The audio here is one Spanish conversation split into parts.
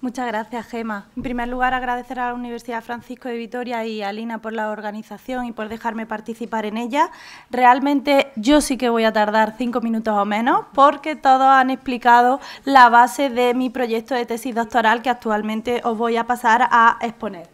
Muchas gracias, Gema. En primer lugar, agradecer a la Universidad Francisco de Vitoria y a Lina por la organización y por dejarme participar en ella. Realmente yo sí que voy a tardar cinco minutos o menos porque todos han explicado la base de mi proyecto de tesis doctoral que actualmente os voy a pasar a exponer.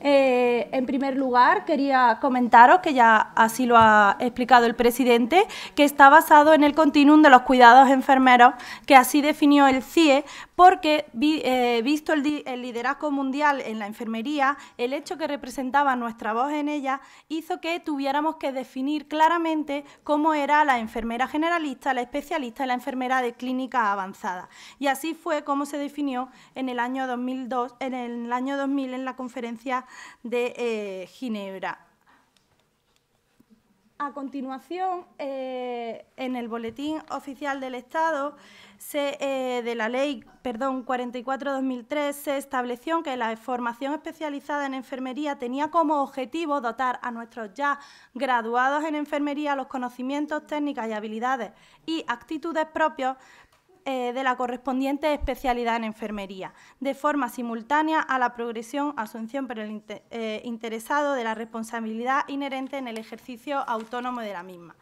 Eh, en primer lugar, quería comentaros, que ya así lo ha explicado el presidente, que está basado en el continuum de los cuidados enfermeros, que así definió el CIE, porque eh, visto el, liderazgo mundial en la enfermería, el hecho que representaba nuestra voz en ella hizo que tuviéramos que definir claramente cómo era la enfermera generalista, la especialista y la enfermera de clínica avanzada. Y así fue como se definió en el año 2002, en el año 2000 en la conferencia de eh, Ginebra. A continuación, eh, en el Boletín Oficial del Estado eh, de la Ley 44-2003 se estableció que la formación especializada en enfermería tenía como objetivo dotar a nuestros ya graduados en enfermería los conocimientos, técnicas y habilidades y actitudes propios eh, de la correspondiente especialidad en enfermería, de forma simultánea a la progresión, asunción por el eh, interesado de la responsabilidad inherente en el ejercicio autónomo de la misma.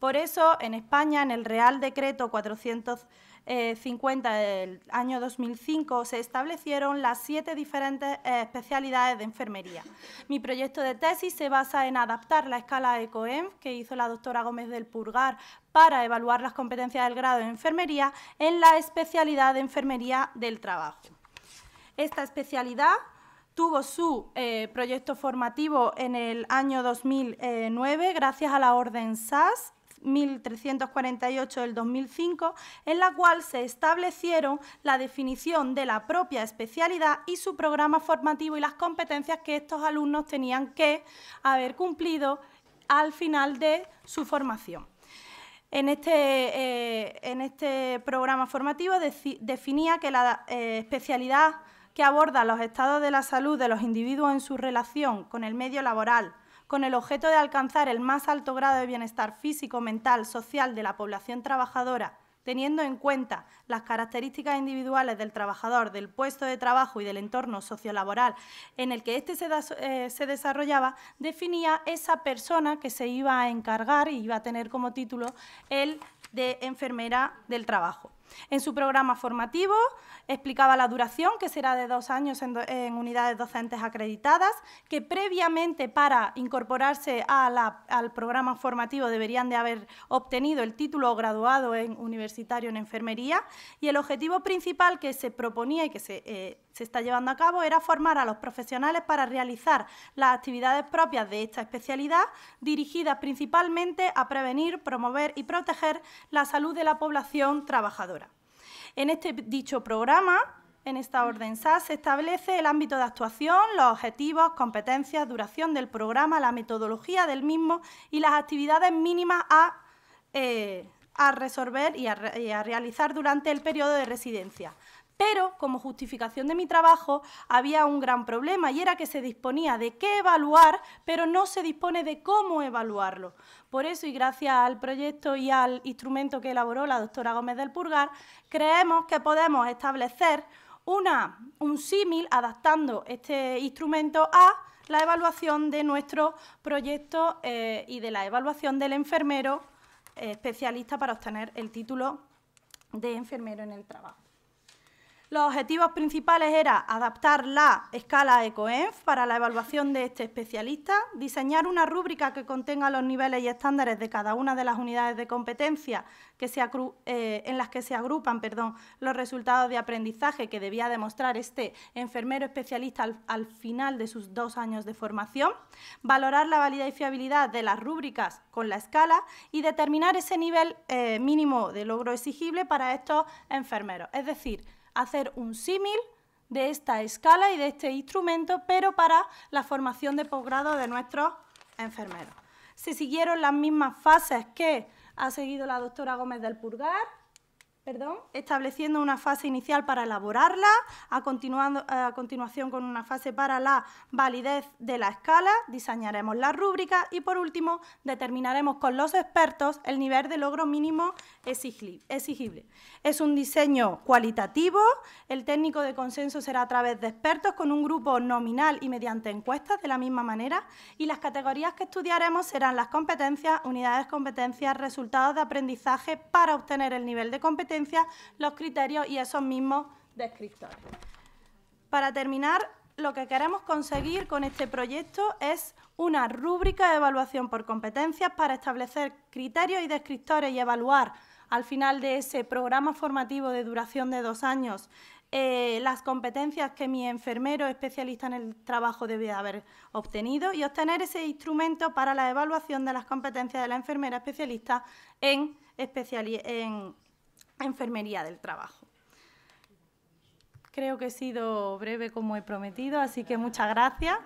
Por eso, en España, en el Real Decreto 400 50 eh, del año 2005 se establecieron las siete diferentes eh, especialidades de enfermería. Mi proyecto de tesis se basa en adaptar la escala ECOEM que hizo la doctora Gómez del Purgar para evaluar las competencias del grado de enfermería en la especialidad de enfermería del trabajo. Esta especialidad tuvo su eh, proyecto formativo en el año 2009 gracias a la Orden SAS 1348 del 2005, en la cual se establecieron la definición de la propia especialidad y su programa formativo y las competencias que estos alumnos tenían que haber cumplido al final de su formación. En este, eh, este programa formativo definía que la eh, especialidad que aborda los estados de la salud de los individuos en su relación con el medio laboral, con el objeto de alcanzar el más alto grado de bienestar físico, mental, social de la población trabajadora, teniendo en cuenta las características individuales del trabajador, del puesto de trabajo y del entorno sociolaboral en el que éste se, eh, se, desarrollaba, definía esa persona que se iba a encargar y iba a tener como título el de enfermera del trabajo. En su programa formativo explicaba la duración, que será de dos años en, unidades docentes acreditadas, que previamente para incorporarse al programa formativo deberían de haber obtenido el título o graduado en universitario en enfermería y el objetivo principal que se proponía y que se eh, se está llevando a cabo era formar a los profesionales para realizar las actividades propias de esta especialidad, dirigidas principalmente a prevenir, promover y proteger la salud de la población trabajadora. En este dicho programa, en esta orden SAS se establece el ámbito de actuación, los objetivos, competencias, duración del programa, la metodología del mismo y las actividades mínimas a, eh, resolver y a realizar durante el periodo de residencia. Pero como justificación de mi trabajo había un gran problema y era que se disponía de qué evaluar, pero no se dispone de cómo evaluarlo. Por eso y gracias al proyecto y al instrumento que elaboró la doctora Gómez del Purgar, creemos que podemos establecer un símil adaptando este instrumento a la evaluación de nuestro proyecto eh, y de la evaluación del enfermero eh, especialista para obtener el título de enfermero en el trabajo. Los objetivos principales eran adaptar la escala ECOENF para la evaluación de este especialista, diseñar una rúbrica que contenga los niveles y estándares de cada una de las unidades de competencia eh, en las que se agrupan perdón, los resultados de aprendizaje que debía demostrar este enfermero especialista al, final de sus dos años de formación, valorar la validez y fiabilidad de las rúbricas con la escala y determinar ese nivel eh, mínimo de logro exigible para estos enfermeros. Es decir, hacer un símil de esta escala y de este instrumento, pero para la formación de posgrado de nuestros enfermeros. Se siguieron las mismas fases que ha seguido la doctora Gómez del Purgar, estableciendo una fase inicial para elaborarla, eh, a, continuación con una fase para la validez de la escala, diseñaremos la rúbrica y por último determinaremos con los expertos el nivel de logro mínimo exigible. Es un diseño cualitativo, el técnico de consenso será a través de expertos con un grupo nominal y mediante encuestas de la misma manera y las categorías que estudiaremos serán las competencias, unidades competencias, resultados de aprendizaje para obtener el nivel de competencia los criterios y esos mismos descriptores. Para terminar, lo que queremos conseguir con este proyecto es una rúbrica de evaluación por competencias para establecer criterios y descriptores y evaluar al final de ese programa formativo de duración de dos años eh, las competencias que mi enfermero especialista en el trabajo debe haber obtenido y obtener ese instrumento para la evaluación de las competencias de la enfermera especialista en, en enfermería del trabajo. Creo que he sido breve como he prometido, así que muchas gracias.